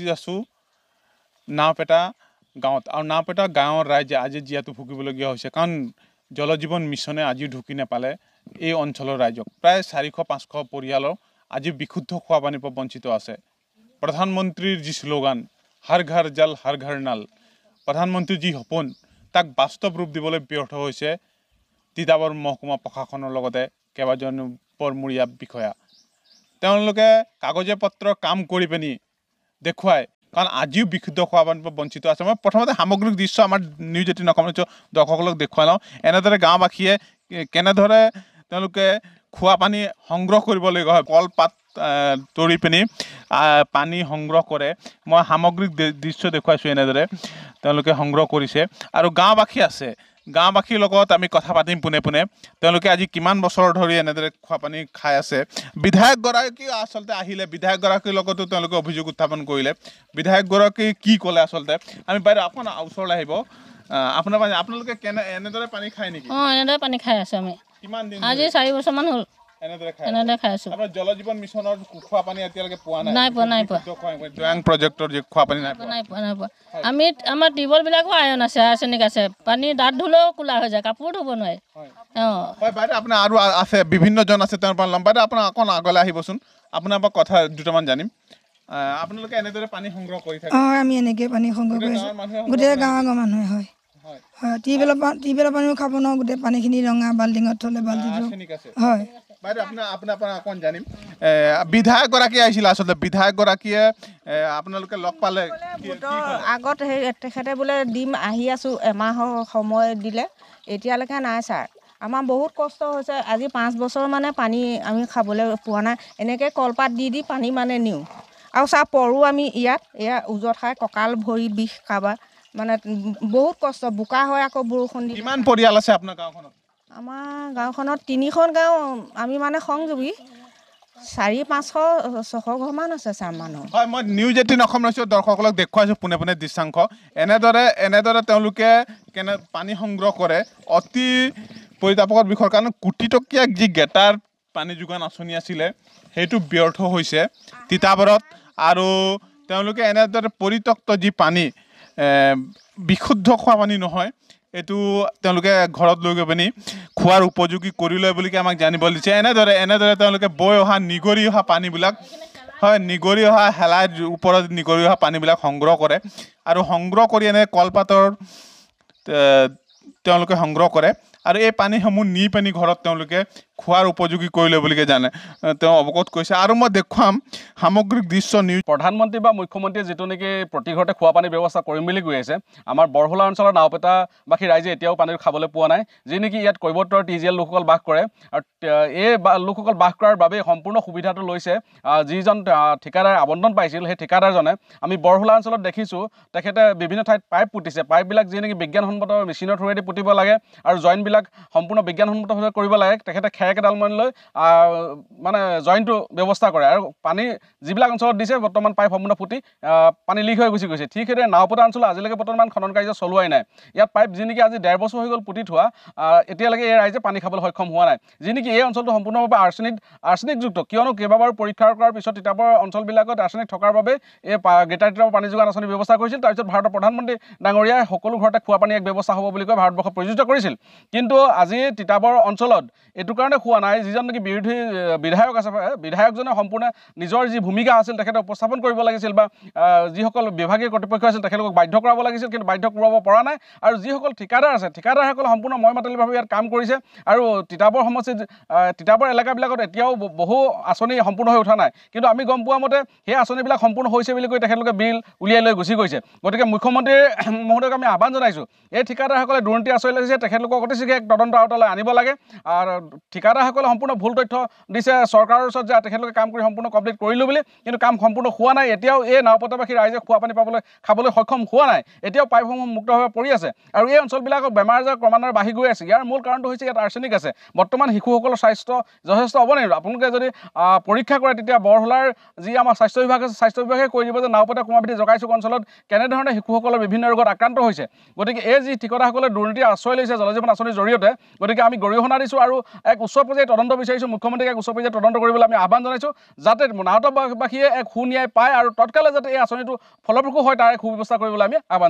উপস্থিত আছোঁ নাওপেটা গাঁৱত আৰু নাওপেটা গাঁৱৰ ৰাইজে আজি জীয়াটো ভুগিবলগীয়া হৈছে কাৰণ জল জীৱন মিছনে আজি ঢুকি নেপালে এই অঞ্চলৰ ৰাইজক প্ৰায় চাৰিশ পাঁচশ পৰিয়ালৰ আজি বিশুদ্ধ খোৱা পানীৰ পৰা বঞ্চিত আছে প্ৰধানমন্ত্ৰীৰ যি শ্লোগান হাৰ ঘৰ জাল হাৰ ঘৰ নাল প্ৰধানমন্ত্ৰীৰ যি সপোন তাক বাস্তৱ ৰূপ দিবলৈ ব্যৰ্থ হৈছে তিতাবৰ মহকুমা প্ৰশাসনৰ লগতে কেইবাজনো বৰমূৰীয়া বিষয়া তেওঁলোকে কাগজে পত্ৰ কাম কৰি পিনি দেখুৱাই কাৰণ আজিও বিশুদ্ধ খোৱা পানীৰ পৰা বঞ্চিত আছে মই প্ৰথমতে সামগ্ৰিক দৃশ্য আমাৰ নিউজ এইটিন অসম নিজৰ দৰ্শকসকলক দেখুৱাই লওঁ এনেদৰে গাঁওবাসীয়ে কেনেদৰে তেওঁলোকে খোৱা পানী সংগ্ৰহ কৰিবলগীয়া হয় কলপাত তৰি পিনি পানী সংগ্ৰহ কৰে মই সামগ্ৰিক দৃশ্য দেখুৱাইছোঁ এনেদৰে তেওঁলোকে সংগ্ৰহ কৰিছে আৰু গাঁওবাসী আছে গাঁওবাসীৰ লগত আমি কথা পাতিম পোনে পোনে তেওঁলোকে আজি কিমান বছৰ ধৰি এনেদৰে খোৱা পানী খাই আছে বিধায়কগৰাকীও আচলতে আহিলে বিধায়কগৰাকীৰ লগতো তেওঁলোকে অভিযোগ উত্থাপন কৰিলে বিধায়কগৰাকী কি ক'লে আচলতে আমি বাইদেউ আপোনাৰ ওচৰলৈ আহিব আপোনাৰ আপোনালোকে কেনে এনেদৰে পানী খায় নেকি অঁ এনেদৰে পানী খাই আছোঁ আমি কিমান দিন আজি চাৰি বছৰমান হ'ল আমি আমাৰ টিউবৱেল বিলাকো আইৰণ আছে আৰ্চেনিক আছে পানী দাঁত ধুলেও কোলা হৈ যায় কাপোৰ ধুব নোৱাৰে অঁ আৰু আছে বিভিন্ন জন আছে তেওঁৰ পৰা ল'ম বাইদেউ আপোনাৰ অকণ আগলৈ আহিবচোন আপোনাৰ পৰা কথা দুটামান জানিম আপোনালোকে এনেদৰে পানী সংগ্ৰহ কৰি থাকে অঁ আমি এনেকৈ পানী সংগ্ৰহ কৰি গোটেই গাঁৱৰ গাঁৱৰ মানুহে হয় হয় টিউবৱেলৰ পানী টিউবৱেলৰ পানীও খাব নোৱাৰোঁ গোটেই পানীখিনি ৰঙা বাল্টিঙত থ'লে বাল্টিং হয় বাইদেউ আপোনাৰ আপোনাৰ পৰা অকণমান জানিম বিধায়কগৰাকী আহিছিলে আচলতে বিধায়কগৰাকীয়ে আপোনালোকে লগ পালে আগত সেই তেখেতে বোলে দিম আহি আছোঁ এমাহৰ সময় দিলে এতিয়ালৈকে নাই ছাৰ আমাৰ বহুত কষ্ট হৈছে আজি পাঁচ বছৰ মানে পানী আমি খাবলৈ পোৱা নাই এনেকৈ কলপাত দি দি পানী মানে নিওঁ আৰু ছাৰ পৰোঁ আমি ইয়াত এয়া ওজত খাই কঁকাল ভৰি বিষ কাৰোবাৰ মানে বহুত কষ্ট বোকা হয় আকৌ বৰষুণ দি কিমান পৰিয়াল আছে আপোনাৰ গাঁওখনত আমাৰ গাঁওখনত তিনিখন গাঁও আমি মানে সংযোগী চাৰি পাঁচশ ছশ ঘৰমান আছে চাম মানুহ হয় মই নিউজ এইটিন অসম ৰাখিছোঁ দৰ্শকসকলক দেখুৱাইছোঁ পোনে পোনে দৃশ্যাংশ এনেদৰে এনেদৰে তেওঁলোকে কেনে পানী সংগ্ৰহ কৰে অতি পৰিতাপকৰ বিষয়ৰ কাৰণে কোটিটকীয়াক যি গেটাৰ পানী যোগান আঁচনি আছিলে সেইটো ব্যৰ্থ হৈছে তিতাবৰত আৰু তেওঁলোকে এনেদৰে পৰিত্যক্ত যি পানী বিশুদ্ধ খোৱা পানী নহয় এইটো তেওঁলোকে ঘৰত লৈ গৈ পিনি খোৱাৰ উপযোগী কৰি লয় বুলি আমাক জানিব দিছে এনেদৰে এনেদৰে তেওঁলোকে বৈ অহা নিগৰি অহা পানীবিলাক হয় নিগৰি অহা শেলাৰ ওপৰত নিগৰি অহা পানীবিলাক সংগ্ৰহ কৰে আৰু সংগ্ৰহ কৰি এনে কলপাতৰ তেওঁলোকে সংগ্ৰহ কৰে আৰু এই পানীসমূহ নি পানী ঘৰত তেওঁলোকে খোৱাৰ উপযোগী কৰিলে বুলিকে জানে তেওঁ অৱগত কৰিছে আৰু মই দেখুৱাম সামগ্ৰিক দৃশ্য নিউজ প্ৰধানমন্ত্ৰী বা মুখ্যমন্ত্ৰীয়ে যিটো নেকি প্ৰতিঘৰতে খোৱা পানীৰ ব্যৱস্থা কৰিম বুলি কৈ আছে আমাৰ বৰহোলা অঞ্চলৰ নাওপেটাবাসী ৰাইজে এতিয়াও পানী খাবলৈ পোৱা নাই যি নেকি ইয়াত কৈৱৰ্তৰ টি জি এল লোকসকল বাস কৰে আৰু এই লোকসকল বাস কৰাৰ বাবেই সম্পূৰ্ণ সুবিধাটো লৈছে যিজন ঠিকাদাৰ আৱণ্টন পাইছিল সেই ঠিকাদাৰজনে আমি বৰহোলা অঞ্চলত দেখিছোঁ তেখেতে বিভিন্ন ঠাইত পাইপ পুতিছে পাইপবিলাক যি নেকি বিজ্ঞানসন্মত মেচিনৰ থ্ৰুৱেদি পুতিব লাগে আৰু জইনবিলাক সম্পূৰ্ণ বিজ্ঞানসন্মতভাৱে কৰিব লাগে তেখেতে খেৰ কেডালমান লৈ মানে জইনটো ব্যৱস্থা কৰে আৰু পানী যিবিলাক অঞ্চলত দিছে বৰ্তমান পাইপ সম্পূৰ্ণ ফুটি পানী লিক হৈ গুচি গৈছে ঠিক সেইদৰে নাওপতা অঞ্চলত আজিলৈকে বৰ্তমান খনন কাৰ্য চলোৱাই নাই ইয়াত পাইপ যি নেকি আজি ডেৰ বছৰ হৈ গ'ল পুতি থোৱা এতিয়ালৈকে এই ৰাইজে পানী খাবলৈ সক্ষম হোৱা নাই যি নেকি এই অঞ্চলটো সম্পূৰ্ণভাৱে আৰ্চেনিক আৰ্চেনিকযুক্ত কিয়নো কেইবাবাৰো পৰীক্ষা কৰাৰ পিছত তিতাবৰ অঞ্চলবিলাকত আৰ্চেনিক থকাৰ বাবে এই গেটাৰ তিতাবৰ পানী যোগান আঁচনি ব্যৱস্থা কৰিছিল তাৰপিছত ভাৰতৰ প্ৰধানমন্ত্ৰী ডাঙৰীয়াই সকলো ঘৰতে খোৱা পানী এক ব্যৱস্থা হ'ব বুলি কয় ভাৰত ভাৰতবৰ্ষত প্ৰযোজ্য কৰিছিল কিন্তু আজি তিতাবৰ অঞ্চলত এইটো কাৰণে হোৱা নাই যিজন নেকি বিৰোধী বিধায়ক আছে বিধায়কজনে সম্পূৰ্ণ নিজৰ যি ভূমিকা আছিল তেখেতে উপস্থাপন কৰিব লাগিছিল বা যিসকল বিভাগীয় কৰ্তৃপক্ষ আছিল তেখেতলোকক বাধ্য কৰাব লাগিছিল কিন্তু বাধ্য কৰাব পৰা নাই আৰু যিসকল ঠিকাদাৰ আছে ঠিকাদাৰসকল সম্পূৰ্ণ মই মাতলিভাৱে ইয়াত কাম কৰিছে আৰু তিতাবৰ সমষ্টিত তিতাবৰ এলেকাবিলাকত এতিয়াও বহু আঁচনি সম্পূৰ্ণ হৈ উঠা নাই কিন্তু আমি গম পোৱা মতে সেই আঁচনিবিলাক সম্পূৰ্ণ হৈছে বুলি কৈ তেখেতলোকে বিল উলিয়াই লৈ গুচি গৈছে গতিকে মুখ্যমন্ত্ৰী মহোদয়ক আমি আহ্বান জনাইছোঁ এই ঠিকাদাৰসকলে দুৰ্নীতি অতি আচৰিত লাগিছে তেখেতলোকক অতি শীঘ্ৰে তদন্ত আওতালৈ আনিব লাগে আৰু ঠিকাদাৰসকলে সম্পূৰ্ণ ভুল তথ্য দিছে চৰকাৰৰ ওচৰত যে তেখেতলোকে কাম কৰি সম্পূৰ্ণ কমপ্লিট কৰিলোঁ বুলি কিন্তু কাম সম্পূৰ্ণ হোৱা নাই এতিয়াও এই নাওপতাবাসী ৰাইজে খোৱা পানী পাবলৈ খাবলৈ সক্ষম হোৱা নাই এতিয়াও পাইপসমূহ মুক্তভাৱে পৰি আছে আৰু এই অঞ্চলবিলাকত বেমাৰ আজাৰ ক্ৰমান্বয়ে বাঢ়ি গৈ আছে ইয়াৰ মূল কাৰণটো হৈছে ইয়াত আৰ্চেনিক আছে বৰ্তমান শিশুসকলৰ স্বাস্থ্য যথেষ্ট অৱনীত আপোনালোকে যদি পৰীক্ষা কৰে তেতিয়া বৰহোলাৰ যি আমাৰ স্বাস্থ্য বিভাগ আছে স্বাস্থ্য বিভাগে কৈ দিব যে নাওপতা কুমাৰভেটি জকাইচুক অঞ্চলত কেনেধৰণে শিশুসকলৰ বিভিন্ন ৰোগত আক্ৰান্ত হৈছে গতিকে এই যি ঠিকাদাসকলে দুৰ্নীতি এতিয়া আশ্ৰয় লৈছে জলজীৱন আঁচনিৰ জৰিয়তে গতিকে আমি গৰিহণা দিছো আৰু এক উচ্চ পৰ্যায়ৰ তদন্ত বিচাৰিছোঁ মুখ্যমন্ত্ৰীক এক উচ্চ পৰ্যায়ৰ তদন্ত কৰিবলৈ আমি আহ্বান জনাইছোঁ যাতে নাহতবাসীয়ে এক সু ন্যায় পায় আৰু তৎকালে যাতে এই আঁচনিটো ফলপ্ৰসূ হয় তাৰ এক সুব্যৱস্থা কৰিবলৈ আমি আহ্বান